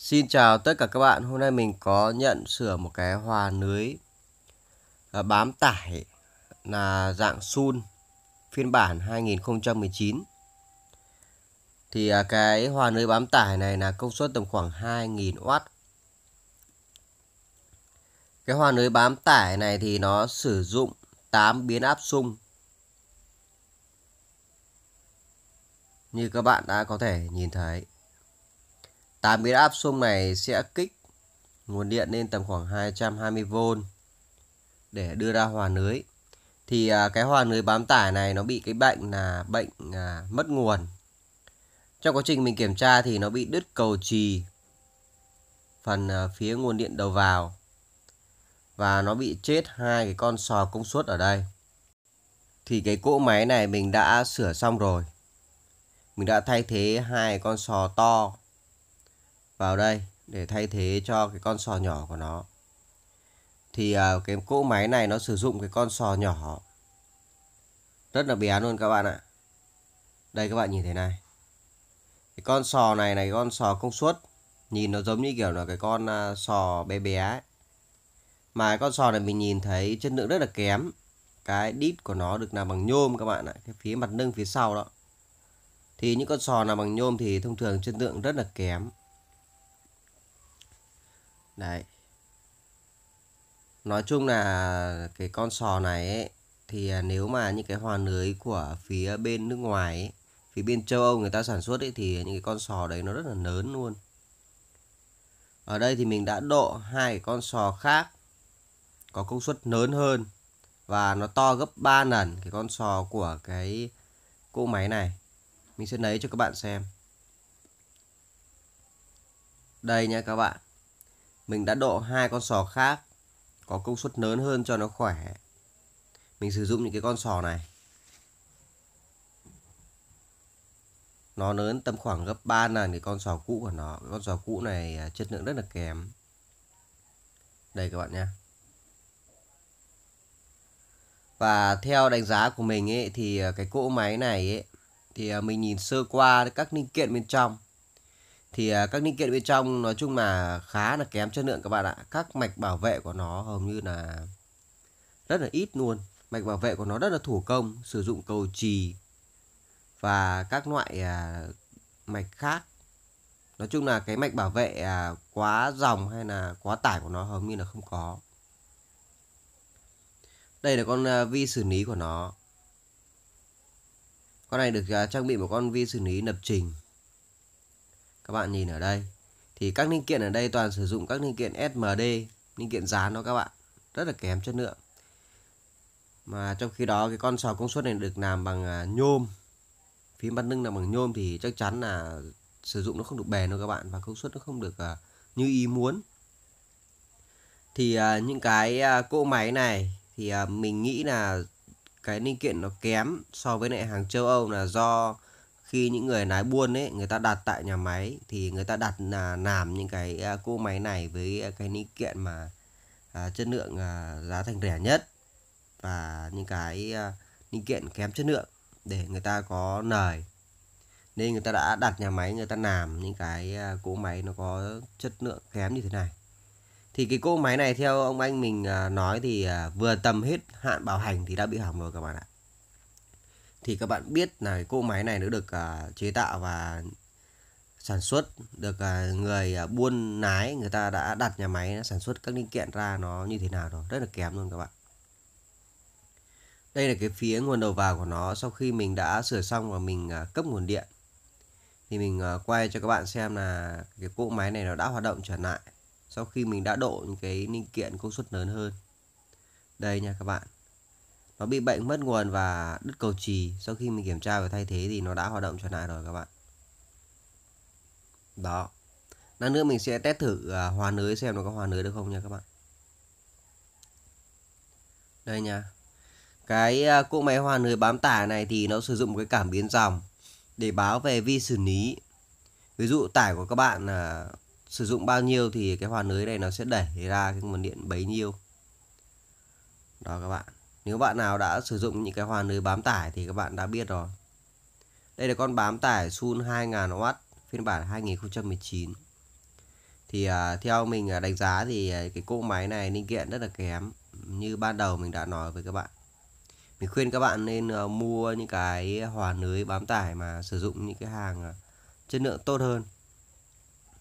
Xin chào tất cả các bạn, hôm nay mình có nhận sửa một cái hòa lưới à, bám tải là dạng sun phiên bản 2019 Thì à, cái hòa lưới bám tải này là công suất tầm khoảng 2000W Cái hòa lưới bám tải này thì nó sử dụng 8 biến áp sung Như các bạn đã có thể nhìn thấy 8 biến áp xung này sẽ kích nguồn điện lên tầm khoảng 220V để đưa ra hòa lưới. Thì à, cái hòa lưới bám tải này nó bị cái bệnh là bệnh à, mất nguồn. Trong quá trình mình kiểm tra thì nó bị đứt cầu trì phần à, phía nguồn điện đầu vào và nó bị chết hai cái con sò công suất ở đây. Thì cái cỗ máy này mình đã sửa xong rồi. Mình đã thay thế hai con sò to vào đây để thay thế cho cái con sò nhỏ của nó thì à, cái cỗ máy này nó sử dụng cái con sò nhỏ rất là bé luôn các bạn ạ đây các bạn nhìn thế này cái con sò này này con sò công suất nhìn nó giống như kiểu là cái con à, sò bé bé ấy. mà cái con sò này mình nhìn thấy chất lượng rất là kém cái đít của nó được làm bằng nhôm các bạn ạ cái phía mặt nâng phía sau đó thì những con sò làm bằng nhôm thì thông thường chất lượng rất là kém đấy nói chung là cái con sò này ấy, thì à, nếu mà những cái hoa lưới của phía bên nước ngoài ấy, phía bên châu Âu người ta sản xuất ấy, thì những cái con sò đấy nó rất là lớn luôn ở đây thì mình đã độ hai con sò khác có công suất lớn hơn và nó to gấp 3 lần cái con sò của cái cỗ máy này mình sẽ lấy cho các bạn xem đây nha các bạn mình đã độ hai con sò khác có công suất lớn hơn cho nó khỏe mình sử dụng những cái con sò này nó lớn tầm khoảng gấp 3 lần cái con sò cũ của nó cái con sò cũ này à, chất lượng rất là kém đây các bạn nhé và theo đánh giá của mình ấy thì à, cái cỗ máy này ấy thì à, mình nhìn sơ qua các linh kiện bên trong thì à, các linh kiện bên trong nói chung là khá là kém chất lượng các bạn ạ các mạch bảo vệ của nó hầu như là rất là ít luôn mạch bảo vệ của nó rất là thủ công sử dụng cầu chì và các loại à, mạch khác nói chung là cái mạch bảo vệ à, quá dòng hay là quá tải của nó hầu như là không có đây là con vi xử lý của nó con này được trang bị một con vi xử lý lập trình các bạn nhìn ở đây thì các linh kiện ở đây toàn sử dụng các linh kiện SMD linh kiện dán đó các bạn rất là kém chất lượng mà trong khi đó cái con sò công suất này được làm bằng à, nhôm phím bắt nưng là bằng nhôm thì chắc chắn là sử dụng nó không được bền đâu các bạn và công suất nó không được à, như ý muốn thì à, những cái cỗ máy này thì mình nghĩ là cái linh kiện nó kém so với lại hàng châu Âu là do khi những người lái buôn ấy người ta đặt tại nhà máy thì người ta đặt là làm những cái à, cỗ máy này với à, cái linh kiện mà à, chất lượng à, giá thành rẻ nhất và những cái à, linh kiện kém chất lượng để người ta có lời nên người ta đã đặt nhà máy người ta làm những cái à, cỗ máy nó có chất lượng kém như thế này thì cái cỗ máy này theo ông anh mình à, nói thì à, vừa tầm hết hạn bảo hành thì đã bị hỏng rồi các bạn ạ thì các bạn biết là cái cỗ máy này nó được uh, chế tạo và sản xuất được uh, người uh, buôn lái người ta đã đặt nhà máy đã sản xuất các linh kiện ra nó như thế nào rồi rất là kém luôn các bạn đây là cái phía nguồn đầu vào của nó sau khi mình đã sửa xong và mình uh, cấp nguồn điện thì mình uh, quay cho các bạn xem là cái cỗ máy này nó đã hoạt động trở lại sau khi mình đã độ những cái linh kiện công suất lớn hơn đây nha các bạn nó bị bệnh mất nguồn và đứt cầu trì sau khi mình kiểm tra và thay thế thì nó đã hoạt động trở lại rồi các bạn đó lát nữa mình sẽ test thử à, hòa lưới xem nó có hòa lưới được không nha các bạn đây nha cái à, cỗ máy hòa lưới bám tải này thì nó sử dụng cái cảm biến dòng để báo về vi xử lý ví dụ tải của các bạn là sử dụng bao nhiêu thì cái hòa lưới này nó sẽ đẩy ra cái nguồn điện bấy nhiêu đó các bạn nếu bạn nào đã sử dụng những cái hòa lưới bám tải thì các bạn đã biết rồi. Đây là con bám tải Sun 2000W phiên bản 2019. Thì à, theo mình à, đánh giá thì à, cái cỗ máy này linh kiện rất là kém như ban đầu mình đã nói với các bạn. Mình khuyên các bạn nên mua những cái hòa lưới bám tải mà sử dụng những cái hàng chất lượng tốt hơn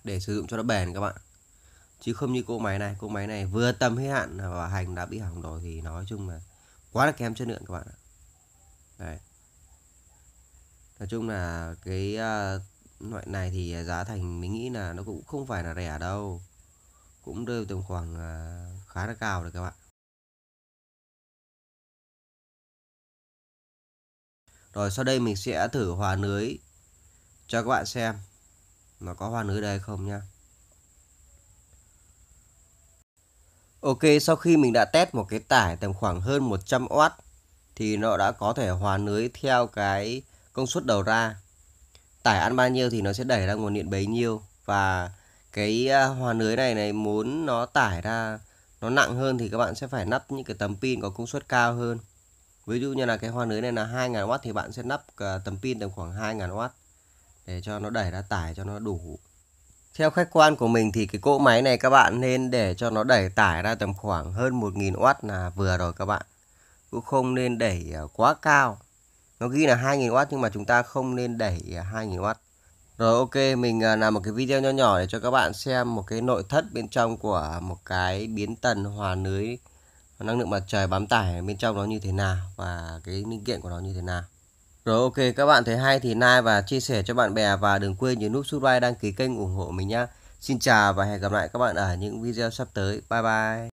để sử dụng cho nó bền các bạn chứ không như cỗ máy này cỗ máy này vừa tầm hết hạn và hành đã bị hỏng rồi thì nói chung là quá là kém chất lượng các bạn ạ đấy nói chung là cái uh, loại này thì giá thành mình nghĩ là nó cũng không phải là rẻ đâu cũng rơi tầm khoảng uh, khá là cao rồi các bạn rồi sau đây mình sẽ thử hòa lưới cho các bạn xem nó có hòa lưới đây không nhá Ok, sau khi mình đã test một cái tải tầm khoảng hơn 100W thì nó đã có thể hòa lưới theo cái công suất đầu ra. Tải ăn bao nhiêu thì nó sẽ đẩy ra nguồn điện bấy nhiêu và cái à, hòa lưới này này muốn nó tải ra nó nặng hơn thì các bạn sẽ phải nắp những cái tấm pin có công suất cao hơn. Ví dụ như là cái hòa lưới này là 2000W thì bạn sẽ nắp à, tấm pin tầm khoảng 2000W để cho nó đẩy ra tải cho nó đủ theo khách quan của mình thì cái cỗ máy này các bạn nên để cho nó đẩy tải ra tầm khoảng hơn 1.000 w là vừa rồi các bạn. Cũng không nên đẩy ờ, quá cao. Nó ghi là 2.000 w nhưng mà chúng ta không nên đẩy 2.000 ờ, w Rồi ok, mình ờ, làm một cái video nho nhỏ để cho các bạn xem một cái nội thất bên trong của một cái biến tần hòa lưới năng lượng mặt trời bám tải bên trong nó như thế nào và cái linh kiện của nó như thế nào. Rồi ok các bạn thấy hay thì like và chia sẻ cho bạn bè và đừng quên nhấn nút subscribe đăng ký kênh ủng hộ mình nhé. Xin chào và hẹn gặp lại các bạn ở những video sắp tới. Bye bye.